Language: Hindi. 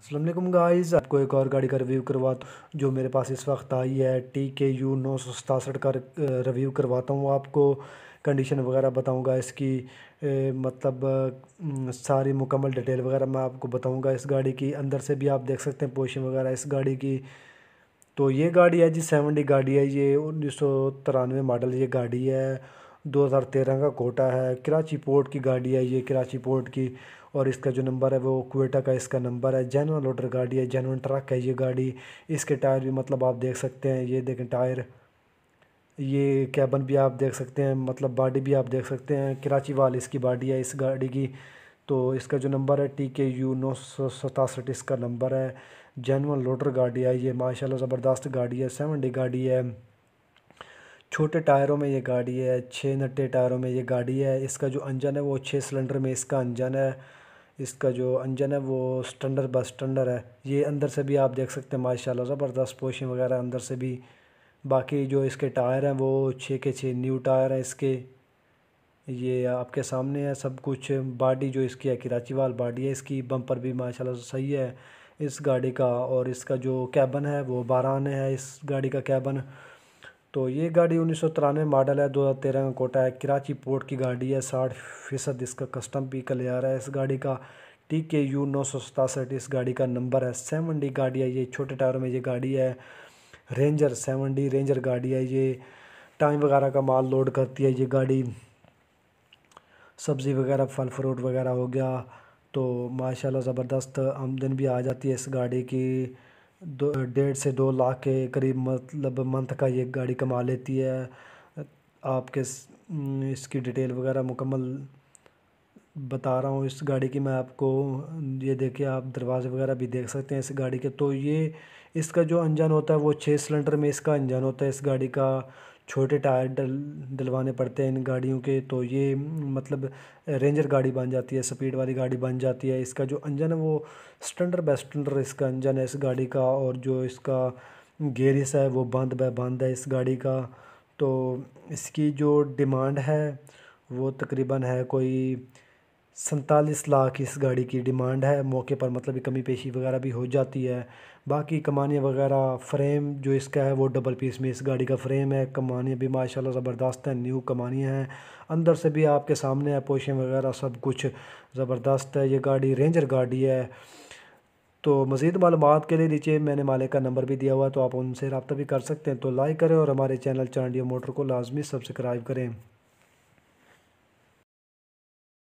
असलम गाइज़ आपको एक और गाड़ी का रिव्यू करवा जो मेरे पास इस वक्त आई है टी के यू नौ सौ सतासठ का रिव्यू करवाता हूँ आपको कंडीशन वगैरह बताऊँगा इसकी ए, मतलब सारी मुकम्मल डिटेल वगैरह मैं आपको बताऊँगा इस गाड़ी की अंदर से भी आप देख सकते हैं पोजिशन वगैरह इस गाड़ी की तो ये गाड़ी है जी सेवन डी गाड़ी है ये उन्नीस सौ तिरानवे मॉडल ये गाड़ी है 2013 का कोटा है कराची पोर्ट की गाड़ी है ये कराची पोर्ट की और इसका जो नंबर है वो कोटा का इसका नंबर है जैन लोडर गाड़ी है जैन ट्रक है ये गाड़ी इसके टायर भी मतलब आप देख सकते हैं ये देखें टायर ये कैबन भी आप देख सकते हैं मतलब बॉडी भी आप देख सकते हैं कराची वाल इसकी बॉडी है इस गाड़ी की तो इसका जो नंबर है टी के यू नौ सौ सतासठ इसका नंबर है जैन लोडर गाड़ी है ये माशाल्लाह ज़बरदस्त गाड़ी है सेवन डी गाड़ी है छोटे टायरों में ये गाड़ी है छः नट्टे टायरों में ये गाड़ी है इसका जो अंजन है वो छः सिलेंडर में इसका अंजन है इसका जो अंजन है वो स्टंडर बस स्टंडर है ये अंदर से भी आप देख सकते हैं माशाल्लाह ज़बरदस्त पोशी वगैरह अंदर से भी बाकी जो इसके टायर हैं वो छः के छः न्यू टायर हैं इसके ये आपके सामने है सब कुछ बाडी जो इसकी है कराची वाल बाडी है इसकी बम्पर भी माशा सही है इस गाड़ी का और इसका जो कैबन है वो बारह आने है इस गाड़ी का कैबन तो ये गाड़ी उन्नीस मॉडल है दो का कोटा है कराची पोर्ट की गाड़ी है साठ फ़ीसद इसका कस्टम भी कल आ रहा है इस गाड़ी का टी के यू नौ सौ सतासठ इस गाड़ी का नंबर है सेवन डी गाड़ी है ये छोटे टायर में ये गाड़ी है रेंजर सेवन डी रेंजर गाड़ी है ये टाइम वगैरह का माल लोड करती है ये गाड़ी सब्ज़ी वगैरह फल फ्रूट वगैरह हो गया तो माशाल्लाह ज़बरदस्त आमदन भी आ जाती है इस गाड़ी की दो डेढ़ से दो लाख के करीब मतलब मंथ का ये गाड़ी कमा लेती है आपके इसकी डिटेल वगैरह मुकम्मल बता रहा हूँ इस गाड़ी की मैं आपको ये देखिए आप दरवाज़े वगैरह भी देख सकते हैं इस गाड़ी के तो ये इसका जो इंजन होता है वो छः सिलेंडर में इसका इंजन होता है इस गाड़ी का छोटे टायर डल डलवाने पड़ते हैं इन गाड़ियों के तो ये मतलब रेंजर गाड़ी बन जाती है स्पीड वाली गाड़ी बन जाती है इसका जो इंजन है वो स्टैंडर्ड बाय स्टंडर इसका इंजन है इस गाड़ी का और जो इसका गेरिस है वो बंद बाय बंद है इस गाड़ी का तो इसकी जो डिमांड है वो तकरीबन है कोई सैंतालीस लाख इस गाड़ी की डिमांड है मौके पर मतलब कमी पेशी वगैरह भी हो जाती है बाकी कमानियाँ वगैरह फ्रेम जो इसका है वो डबल पीस में इस गाड़ी का फ्रेम है कमानियाँ भी माशाल्लाह ज़बरदस्त है न्यू कमानियाँ हैं अंदर से भी आपके सामने है पोशे वगैरह सब कुछ ज़बरदस्त है ये गाड़ी रेंजर गाड़ी है तो मज़ीद मालूम के लिए नीचे मैंने मालिक का नंबर भी दिया हुआ है तो आप उनसे रबता भी कर सकते हैं तो लाइक करें और हमारे चैनल चांडिया मोटर को लाजमी सब्सक्राइब करें